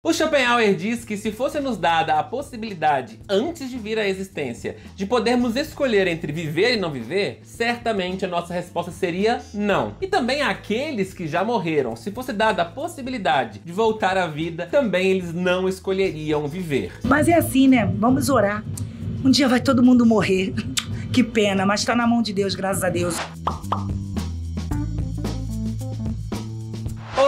O Schopenhauer diz que se fosse nos dada a possibilidade, antes de vir à existência, de podermos escolher entre viver e não viver, certamente a nossa resposta seria não. E também aqueles que já morreram, se fosse dada a possibilidade de voltar à vida, também eles não escolheriam viver. Mas é assim, né? Vamos orar. Um dia vai todo mundo morrer. Que pena, mas está na mão de Deus, graças a Deus.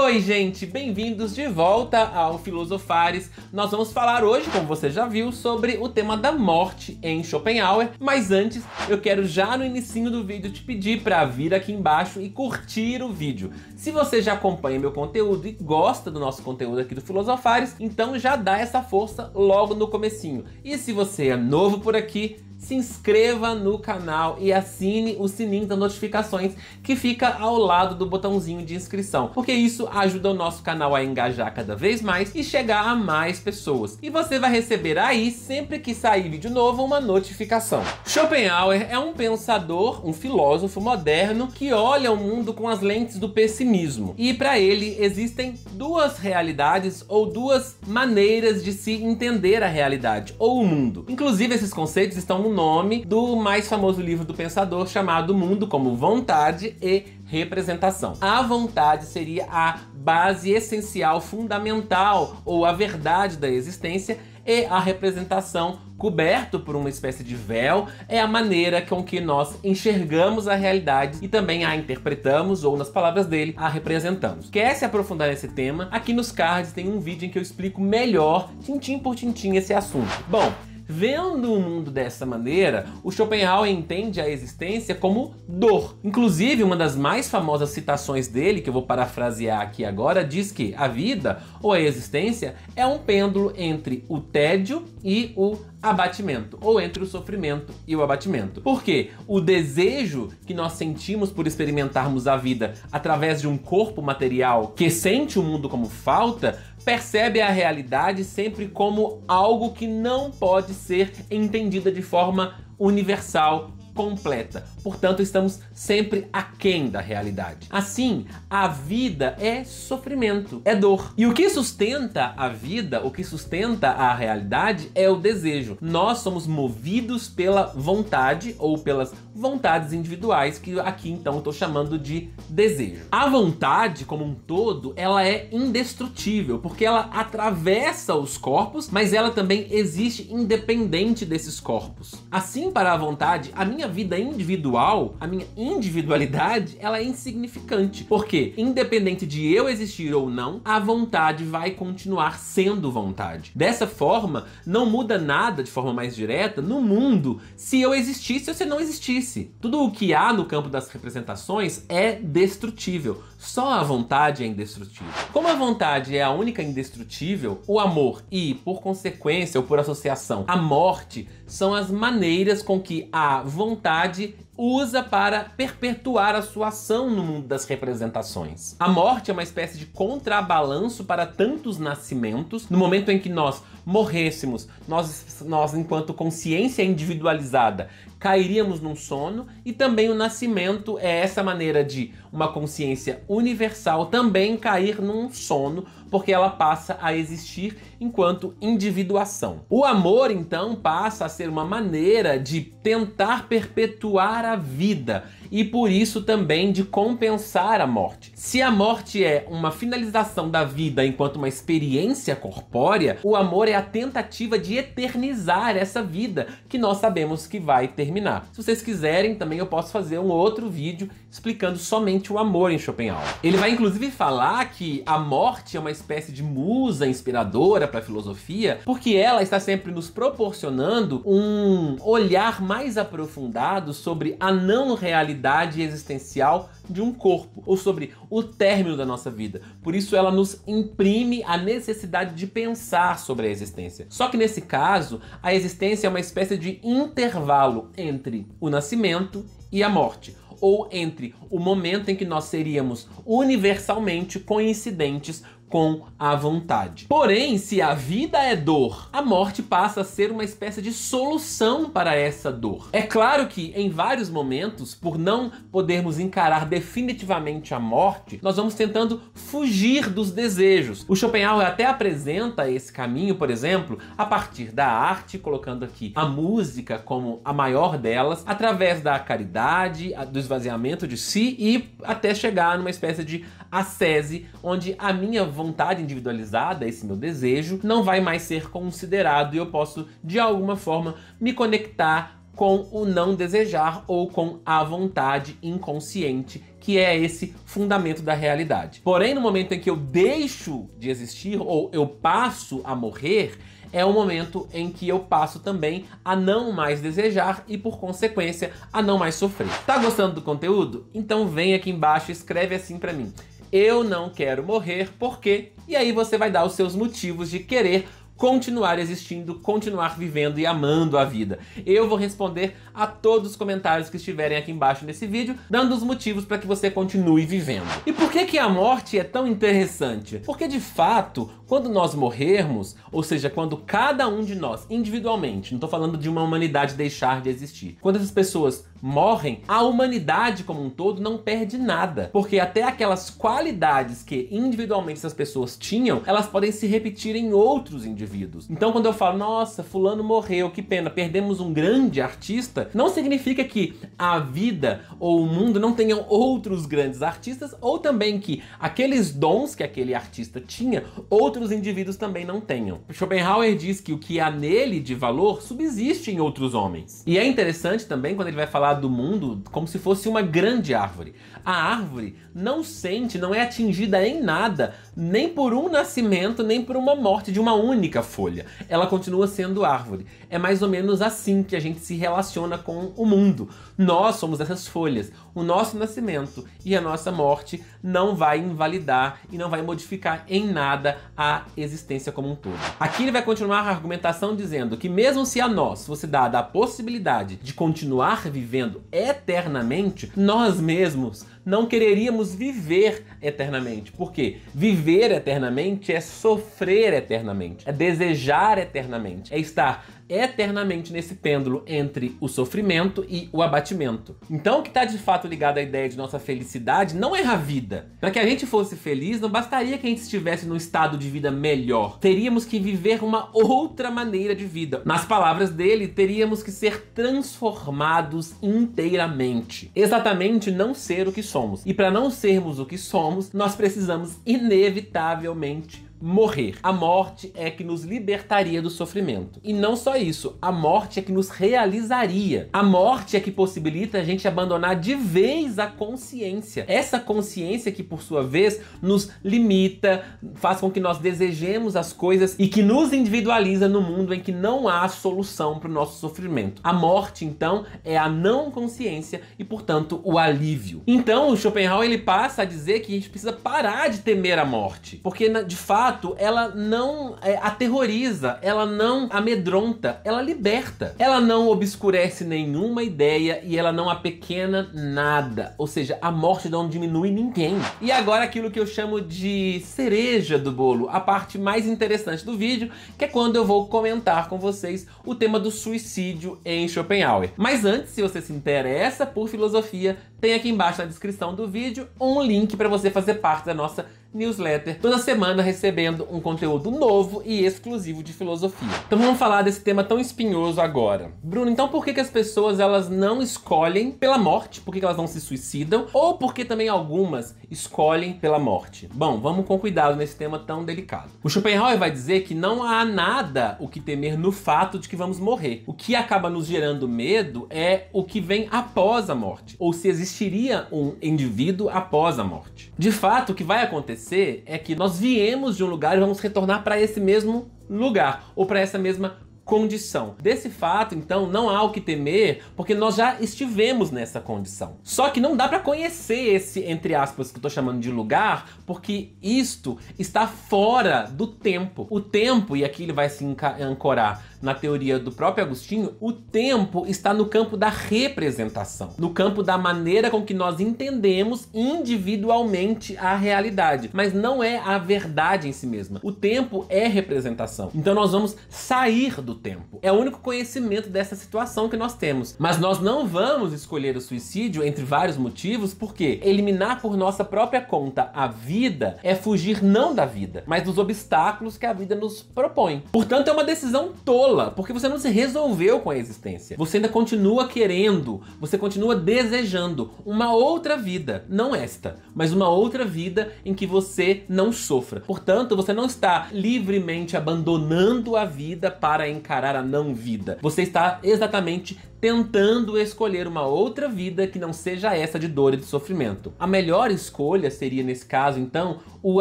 Oi, gente, bem-vindos de volta ao Filosofares. Nós vamos falar hoje, como você já viu, sobre o tema da morte em Schopenhauer, mas antes eu quero já no início do vídeo te pedir para vir aqui embaixo e curtir o vídeo. Se você já acompanha meu conteúdo e gosta do nosso conteúdo aqui do Filosofares, então já dá essa força logo no comecinho. E se você é novo por aqui, se inscreva no canal e assine o sininho das notificações que fica ao lado do botãozinho de inscrição, porque isso ajuda o nosso canal a engajar cada vez mais e chegar a mais pessoas. E você vai receber aí, sempre que sair vídeo novo, uma notificação. Schopenhauer é um pensador, um filósofo moderno que olha o mundo com as lentes do pessimismo. E para ele existem duas realidades ou duas maneiras de se entender a realidade ou o mundo. Inclusive esses conceitos estão no nome do mais famoso livro do pensador chamado Mundo como Vontade e representação. A vontade seria a base essencial, fundamental ou a verdade da existência e a representação coberto por uma espécie de véu é a maneira com que nós enxergamos a realidade e também a interpretamos ou nas palavras dele a representamos. Quer se aprofundar nesse tema? Aqui nos cards tem um vídeo em que eu explico melhor, tintim por tintim, esse assunto. Bom, Vendo o mundo dessa maneira, o Schopenhauer entende a existência como dor. Inclusive, uma das mais famosas citações dele, que eu vou parafrasear aqui agora, diz que a vida ou a existência é um pêndulo entre o tédio e o abatimento, ou entre o sofrimento e o abatimento. Porque o desejo que nós sentimos por experimentarmos a vida através de um corpo material que sente o mundo como falta percebe a realidade sempre como algo que não pode ser entendida de forma universal completa. Portanto, estamos sempre aquém da realidade. Assim, a vida é sofrimento, é dor. E o que sustenta a vida, o que sustenta a realidade é o desejo. Nós somos movidos pela vontade ou pelas vontades individuais que aqui então eu estou chamando de desejo. A vontade como um todo, ela é indestrutível, porque ela atravessa os corpos, mas ela também existe independente desses corpos. Assim, para a vontade, a minha vida individual, a minha individualidade, ela é insignificante. Porque, independente de eu existir ou não, a vontade vai continuar sendo vontade. Dessa forma, não muda nada de forma mais direta no mundo se eu existisse ou se não existisse. Tudo o que há no campo das representações é destrutível. Só a vontade é indestrutível. Como a vontade é a única indestrutível, o amor e, por consequência ou por associação, a morte são as maneiras com que a vontade usa para perpetuar a sua ação no mundo das representações. A morte é uma espécie de contrabalanço para tantos nascimentos. No momento em que nós morrêssemos, nós, nós enquanto consciência individualizada cairíamos num sono, e também o nascimento é essa maneira de uma consciência universal também cair num sono, porque ela passa a existir enquanto individuação. O amor, então, passa a ser uma maneira de tentar perpetuar a vida e por isso também de compensar a morte. Se a morte é uma finalização da vida enquanto uma experiência corpórea, o amor é a tentativa de eternizar essa vida que nós sabemos que vai terminar. Se vocês quiserem, também eu posso fazer um outro vídeo explicando somente o amor em Schopenhauer. Ele vai inclusive falar que a morte é uma espécie de musa inspiradora para a filosofia, porque ela está sempre nos proporcionando um olhar mais aprofundado sobre a não realidade existencial de um corpo, ou sobre o término da nossa vida. Por isso ela nos imprime a necessidade de pensar sobre a existência. Só que nesse caso, a existência é uma espécie de intervalo entre o nascimento e a morte ou entre o momento em que nós seríamos universalmente coincidentes com a vontade. Porém, se a vida é dor, a morte passa a ser uma espécie de solução para essa dor. É claro que, em vários momentos, por não podermos encarar definitivamente a morte, nós vamos tentando fugir dos desejos. O Schopenhauer até apresenta esse caminho, por exemplo, a partir da arte, colocando aqui a música como a maior delas, através da caridade, do esvaziamento de si e até chegar numa espécie de a SESI, onde a minha vontade individualizada, esse meu desejo, não vai mais ser considerado e eu posso, de alguma forma, me conectar com o não desejar ou com a vontade inconsciente, que é esse fundamento da realidade. Porém, no momento em que eu deixo de existir ou eu passo a morrer, é o momento em que eu passo também a não mais desejar e, por consequência, a não mais sofrer. Tá gostando do conteúdo? Então vem aqui embaixo e escreve assim para mim eu não quero morrer Por quê? e aí você vai dar os seus motivos de querer continuar existindo, continuar vivendo e amando a vida? Eu vou responder a todos os comentários que estiverem aqui embaixo nesse vídeo, dando os motivos para que você continue vivendo. E por que que a morte é tão interessante? Porque de fato, quando nós morrermos, ou seja, quando cada um de nós individualmente, não estou falando de uma humanidade deixar de existir, quando essas pessoas morrem, a humanidade como um todo não perde nada, porque até aquelas qualidades que individualmente essas pessoas tinham, elas podem se repetir em outros indivíduos devidos. Então, quando eu falo, nossa, Fulano morreu, que pena, perdemos um grande artista, não significa que a vida ou o mundo não tenham outros grandes artistas, ou também que aqueles dons que aquele artista tinha, outros indivíduos também não tenham. Schopenhauer diz que o que há nele de valor subsiste em outros homens. E é interessante também quando ele vai falar do mundo como se fosse uma grande árvore. A árvore não sente, não é atingida em nada, nem por um nascimento, nem por uma morte de uma única folha. Ela continua sendo árvore. É mais ou menos assim que a gente se relaciona com o mundo. Nós somos essas folhas. O nosso nascimento e a nossa morte não vai invalidar e não vai modificar em nada a existência como um todo. Aqui ele vai continuar a argumentação dizendo que mesmo se a nós fosse dada a possibilidade de continuar vivendo eternamente, nós mesmos não quereríamos viver eternamente. Porque viver eternamente é sofrer eternamente, é desejar eternamente, é estar eternamente nesse pêndulo entre o sofrimento e o abatimento. Então, o que está de fato ligado à ideia de nossa felicidade não é a vida. Para que a gente fosse feliz, não bastaria que a gente estivesse num estado de vida melhor. Teríamos que viver uma outra maneira de vida. Nas palavras dele, teríamos que ser transformados inteiramente. Exatamente não ser o que somos. E para não sermos o que somos, nós precisamos inevitavelmente morrer. A morte é que nos libertaria do sofrimento. E não só isso, a morte é que nos realizaria. A morte é que possibilita a gente abandonar de vez a consciência. Essa consciência que, por sua vez, nos limita, faz com que nós desejemos as coisas e que nos individualiza no mundo em que não há solução para o nosso sofrimento. A morte, então, é a não consciência e, portanto, o alívio. Então, o Schopenhauer ele passa a dizer que a gente precisa parar de temer a morte, porque de fato fato, ela não é, aterroriza, ela não amedronta, ela liberta. Ela não obscurece nenhuma ideia e ela não apequena nada. Ou seja, a morte não diminui ninguém. E agora aquilo que eu chamo de cereja do bolo, a parte mais interessante do vídeo, que é quando eu vou comentar com vocês o tema do suicídio em Schopenhauer. Mas antes, se você se interessa por filosofia, tem aqui embaixo na descrição do vídeo um link para você fazer parte da nossa newsletter, toda semana recebendo um conteúdo novo e exclusivo de filosofia. Então vamos falar desse tema tão espinhoso agora. Bruno, então por que, que as pessoas elas não escolhem pela morte? Por que, que elas não se suicidam? Ou por que também algumas escolhem pela morte? Bom, vamos com cuidado nesse tema tão delicado. O Schopenhauer vai dizer que não há nada o que temer no fato de que vamos morrer. O que acaba nos gerando medo é o que vem após a morte, ou se existe existiria um indivíduo após a morte. De fato, o que vai acontecer é que nós viemos de um lugar e vamos retornar para esse mesmo lugar ou para essa mesma condição. Desse fato, então, não há o que temer, porque nós já estivemos nessa condição. Só que não dá para conhecer esse, entre aspas, que eu tô chamando de lugar, porque isto está fora do tempo. O tempo, e aqui ele vai se ancorar na teoria do próprio Agostinho, o tempo está no campo da representação, no campo da maneira com que nós entendemos individualmente a realidade, mas não é a verdade em si mesma. O tempo é representação. Então nós vamos sair do tempo. É o único conhecimento dessa situação que nós temos. Mas nós não vamos escolher o suicídio entre vários motivos, porque eliminar por nossa própria conta a vida é fugir não da vida, mas dos obstáculos que a vida nos propõe. Portanto, é uma decisão tola porque você não se resolveu com a existência. Você ainda continua querendo, você continua desejando uma outra vida, não esta, mas uma outra vida em que você não sofra. Portanto, você não está livremente abandonando a vida para encarar a não vida. Você está exatamente tentando escolher uma outra vida que não seja essa de dor e de sofrimento. A melhor escolha seria, nesse caso, então, o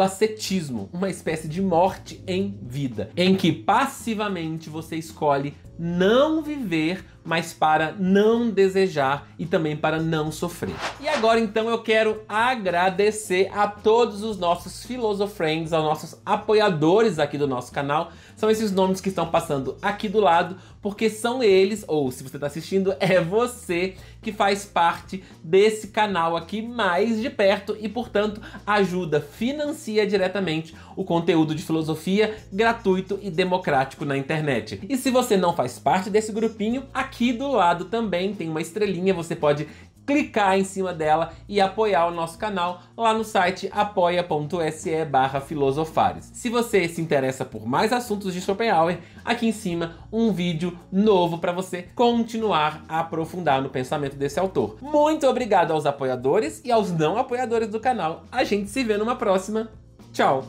ascetismo, uma espécie de morte em vida, em que passivamente você escolhe não viver, mas para não desejar e também para não sofrer. E agora então eu quero agradecer a todos os nossos filosofriends, aos nossos apoiadores aqui do nosso canal. São esses nomes que estão passando aqui do lado, porque são eles, ou se você está assistindo, é você que faz parte desse canal aqui mais de perto e, portanto, ajuda, financia diretamente o conteúdo de filosofia gratuito e democrático na internet. E se você não faz parte desse grupinho, aqui do lado também tem uma estrelinha, você pode clicar em cima dela e apoiar o nosso canal lá no site apoia.se barra filosofares. Se você se interessa por mais assuntos de Schopenhauer, aqui em cima um vídeo novo para você continuar a aprofundar no pensamento desse autor. Muito obrigado aos apoiadores e aos não apoiadores do canal. A gente se vê numa próxima. Tchau!